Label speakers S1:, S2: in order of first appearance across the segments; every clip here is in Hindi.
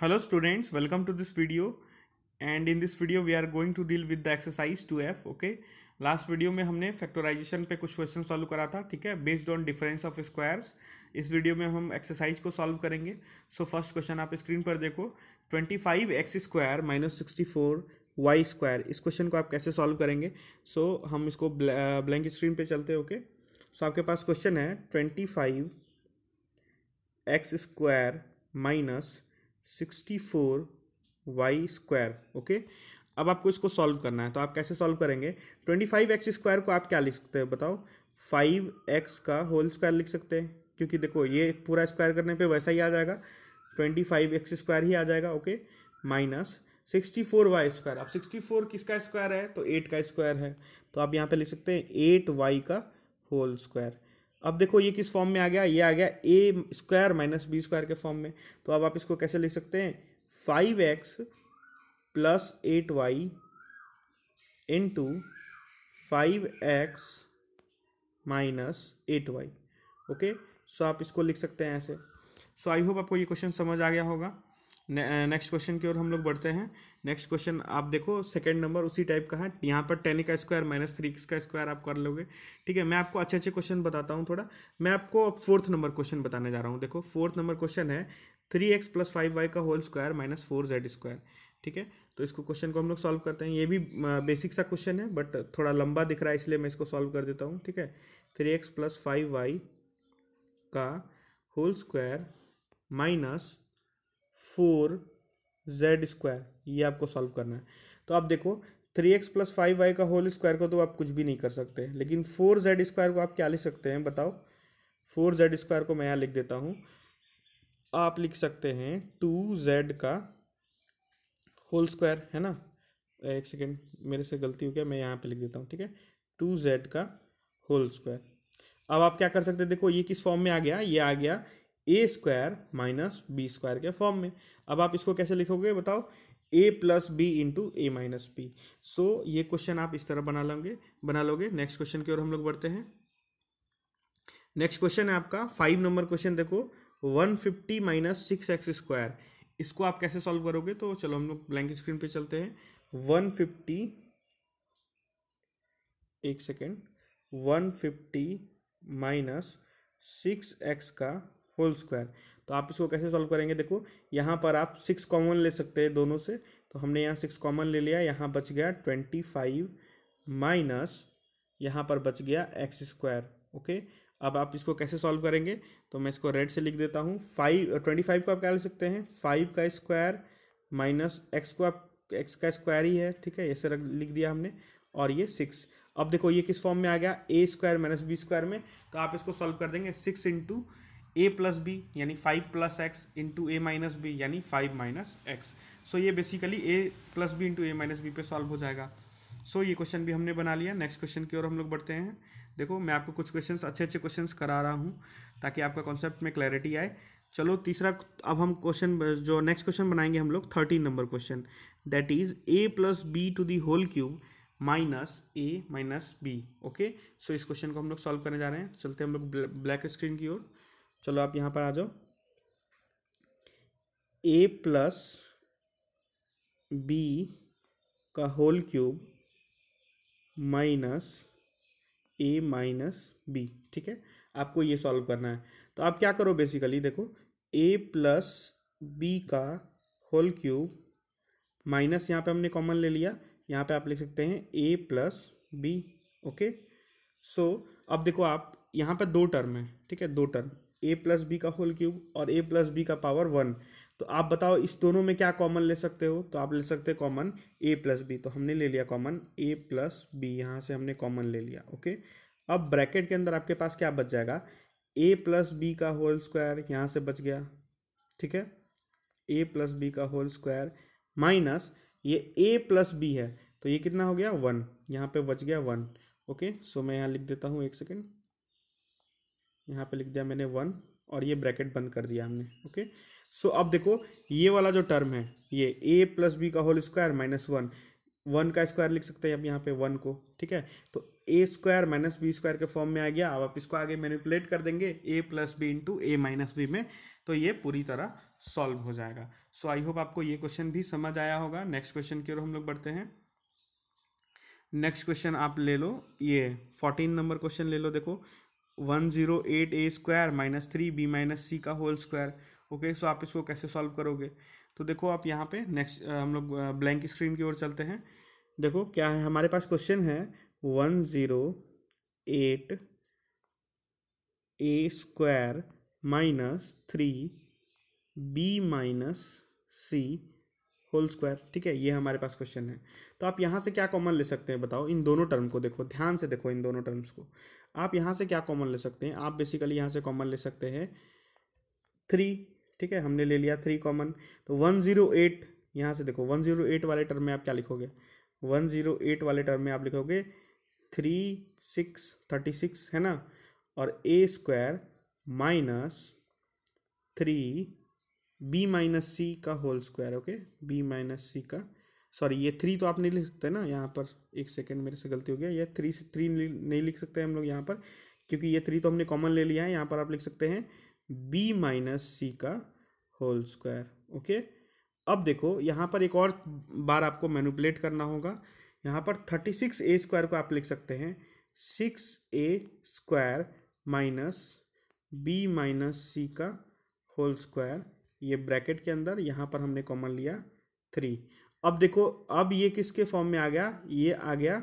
S1: hello students welcome to this video and in this video we are going to deal with the exercise two F okay last video में हमने फैक्टोराइजेशन पे कुछ क्वेश्चन सॉल्व करा था ठीक है based on difference of squares इस वीडियो में हम एक्सरसाइज को सॉल्व करेंगे सो फर्स्ट क्वेश्चन आप स्क्रीन पर देखो twenty five X square minus sixty four Y square इस क्वेश्चन को आप कैसे सॉल्व करेंगे सो so, हम इसको ब्लैंक स्क्रीन पर चलते हैं ओके सो आपके पास क्वेश्चन है twenty five X square minus sixty four Y square okay अब आपको इसको सॉल्व करना है तो आप कैसे सॉल्व करेंगे ट्वेंटी फाइव एक्स स्क्वायर को आप क्या लिख सकते हैं बताओ फाइव एक्स का होल स्क्वायर लिख सकते हैं क्योंकि देखो ये पूरा स्क्वायर करने पे वैसा ही आ जाएगा ट्वेंटी फाइव एक्स स्क्वायर ही आ जाएगा okay minus sixty four Y square अब सिक्सटी फोर किसका स्क्वायर है तो एट का स्क्वायर है तो आप यहाँ पे लिख सकते हैं एट वाई का होल स्क्वायर अब देखो ये किस फॉर्म में आ गया ये आ गया ए स्क्वायर माइनस बी स्क्वायर के फॉर्म में तो अब आप इसको कैसे लिख सकते हैं five X plus eight Y into five X minus eight Y okay so आप इसको लिख सकते हैं ऐसे सो आई होप आपको ये क्वेश्चन समझ आ गया होगा नेक्स्ट क्वेश्चन uh, की ओर हम लोग बढ़ते हैं नेक्स्ट क्वेश्चन आप देखो सेकंड नंबर उसी टाइप का है यहाँ पर टेन का स्क्वायर माइनस थ्री का स्क्वायर आप कर लोगे ठीक है मैं आपको अच्छे अच्छे क्वेश्चन बताता हूँ थोड़ा मैं आपको फोर्थ नंबर क्वेश्चन बताने जा रहा हूँ देखो फोर्थ नंबर क्वेश्चन है three x plus five y का whole square minus four z square ठीक है तो इसको क्वेश्चन को हम लोग सॉल्व करते हैं ये भी बेसिक uh, सा क्वेश्चन है बट थोड़ा लंबा दिख रहा है इसलिए मैं इसको सॉल्व कर देता हूँ ठीक है three x plus five y का whole square minus four z square ये आपको सॉल्व करना है तो आप देखो three x plus five y का होल स्क्वायर को तो आप कुछ भी नहीं कर सकते लेकिन फोर जेड स्क्वायर को आप क्या लिख सकते हैं बताओ फोर जेड स्क्वायर को मैं यहाँ लिख देता हूँ आप लिख सकते हैं टू जेड का होल स्क्वायर है ना एक सेकेंड मेरे से गलती हो गया मैं यहाँ पे लिख देता हूँ ठीक है टू जेड का होल स्क्वायर अब आप क्या कर सकते हैं देखो ये किस फॉर्म में आ गया ये आ गया ए स्क्वायर माइनस बी स्क्वायर के फॉर्म में अब आप इसको कैसे लिखोगे बताओ a plus b into a minus b so ये क्वेश्चन आप इस तरह बना लोगे बना लोगे नेक्स्ट क्वेश्चन की ओर हम लोग बढ़ते हैं नेक्स्ट क्वेश्चन है आपका फाइव नंबर क्वेश्चन देखो one fifty minus six x square इसको आप कैसे सॉल्व करोगे तो चलो हम लोग ब्लैंक स्क्रीन पे चलते हैं वन फिफ्टी एक second one fifty minus six x का होल स्क्वायर तो आप इसको कैसे सॉल्व करेंगे देखो यहाँ पर आप सिक्स कॉमन ले सकते हैं दोनों से तो हमने यहाँ सिक्स कॉमन ले लिया यहाँ बच गया ट्वेंटी फाइव माइनस यहाँ पर बच गया एक्स स्क्वायर ओके अब आप इसको कैसे सॉल्व करेंगे तो मैं इसको रेड से लिख देता हूँ फाइव ट्वेंटी फाइव को आप क्या ले सकते हैं फाइव का स्क्वायर माइनस एक्स को आप एक्स का स्क्वायर ही है ठीक है ऐसे रख लिख दिया हमने और ये सिक्स अब देखो ये किस फॉर्म में आ गया ए स्क्वायर माइनस बी स्क्वायर में तो आप इसको सॉल्व कर देंगे six into a plus b यानी five plus x into a minus b यानी फाइव माइनस एक्स सो ये basically a plus b into a minus b पे सॉल्व हो जाएगा सो so, ये क्वेश्चन भी हमने बना लिया नेक्स्ट क्वेश्चन की ओर हम लोग बढ़ते हैं देखो मैं आपको कुछ क्वेश्चंस अच्छे अच्छे क्वेश्चंस करा रहा हूँ ताकि आपका कॉन्सेप्ट में क्लैरिटी आए चलो तीसरा अब हम क्वेश्चन जो नेक्स्ट क्वेश्चन बनाएंगे हम लोग thirteen number question that is a plus b to the whole cube minus a minus b okay so इस क्वेश्चन को हम लोग सॉल्व करने जा रहे हैं चलते हम लोग ब्लैक स्क्रीन की ओर चलो आप यहाँ पर आ जाओ ए प्लस बी का whole cube minus a minus b ठीक है आपको ये सॉल्व करना है तो आप क्या करो बेसिकली देखो ए प्लस बी का होल क्यूब माइनस यहाँ पे हमने कॉमन ले लिया यहाँ पे आप लिख सकते हैं a plus b okay so अब देखो आप यहाँ पर दो टर्म है ठीक है दो टर्म ए प्लस बी का होल क्यूब और ए प्लस बी का पावर वन तो आप बताओ इस दोनों में क्या कॉमन ले सकते हो तो आप ले सकते हो कॉमन ए प्लस बी तो हमने ले लिया कॉमन ए प्लस बी यहाँ से हमने कॉमन ले लिया ओके अब ब्रैकेट के अंदर आपके पास क्या बच जाएगा ए प्लस बी का होल स्क्वायर यहाँ से बच गया ठीक है ए प्लस बी का होल स्क्वायर माइनस ये ए प्लस बी है तो ये कितना हो गया वन यहाँ पे बच गया वन ओके सो मैं यहाँ लिख देता हूँ एक सेकेंड यहाँ पे लिख दिया मैंने वन और ये ब्रैकेट बंद कर दिया हमने ओके सो अब देखो ये वाला जो टर्म है ये ए प्लस बी का whole square minus one one का स्क्वायर लिख सकते हैं अब यहाँ पे वन को ठीक है तो a square minus B square के फॉर्म में आ गया अब आप इसको आगे मैनिपुलेट कर देंगे a plus b into a minus b में तो ये पूरी तरह सॉल्व हो जाएगा सो आई होप आपको ये क्वेश्चन भी समझ आया होगा नेक्स्ट क्वेश्चन की ओर हम लोग बढ़ते हैं नेक्स्ट क्वेश्चन आप ले लो ये फोर्टीन नंबर क्वेश्चन ले लो देखो one zero eight a square minus three b minus c का होल स्क्वायर ओके सो आप इसको कैसे सॉल्व करोगे तो देखो आप यहाँ पे नेक्स्ट हम लोग ब्लैंक स्क्रीन की ओर चलते हैं देखो क्या है हमारे पास क्वेश्चन है one zero eight a square minus three b minus c whole square ठीक है ये हमारे पास क्वेश्चन है तो आप यहाँ से क्या कॉमन ले सकते हैं बताओ इन दोनों टर्म को देखो ध्यान से देखो इन दोनों टर्म्स को आप यहाँ से क्या कॉमन ले सकते हैं आप बेसिकली यहाँ से कॉमन ले सकते हैं थ्री ठीक है हमने ले लिया थ्री कॉमन तो वन जीरो एट यहाँ से देखो वन जीरो एट वाले टर्म में आप क्या लिखोगे वन जीरो एट वाले टर्म में आप लिखोगे थ्री सिक्स थर्टी सिक्स है ना और a square minus three b minus c का whole square okay b minus c का सॉरी ये थ्री तो आप नहीं लिख सकते ना यहाँ पर एक सेकेंड मेरे से गलती हो गया ये थ्री से थ्री नहीं लिख सकते हम लोग यहाँ पर क्योंकि ये थ्री तो हमने कॉमन ले लिया है यहाँ पर आप लिख सकते हैं बी माइनस सी का होल स्क्वायर ओके अब देखो यहाँ पर एक और बार आपको मैनुपलेट करना होगा यहाँ पर थर्टी सिक्स ए स्क्वायर को आप लिख सकते हैं six a square minus b minus c का होल स्क्वायर ये ब्रैकेट के अंदर यहाँ पर हमने कॉमन लिया थ्री अब देखो अब ये किसके फॉर्म में आ गया ये आ गया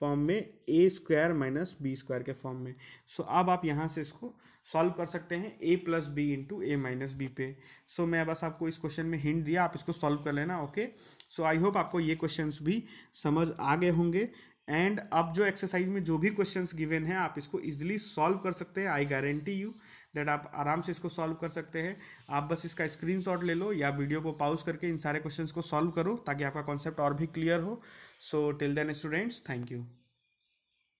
S1: फॉर्म में a square minus B square के फॉर्म में सो so, अब आप यहाँ से इसको सॉल्व कर सकते हैं a plus b into a minus b पे सो so, मैं बस आपको इस क्वेश्चन में हिंट दिया आप इसको सॉल्व कर लेना ओके सो आई होप आपको ये क्वेश्चंस भी समझ आ गए होंगे एंड अब जो एक्सरसाइज में जो भी क्वेश्चंस गिवन है आप इसको इजीली सॉल्व कर सकते हैं आई गारंटी यू दैट आप आराम से इसको सॉल्व कर सकते हैं आप बस इसका स्क्रीनशॉट ले लो या वीडियो को पाउज करके इन सारे क्वेश्चंस को सॉल्व करो ताकि आपका कॉन्सेप्ट और भी क्लियर हो so till then students thank you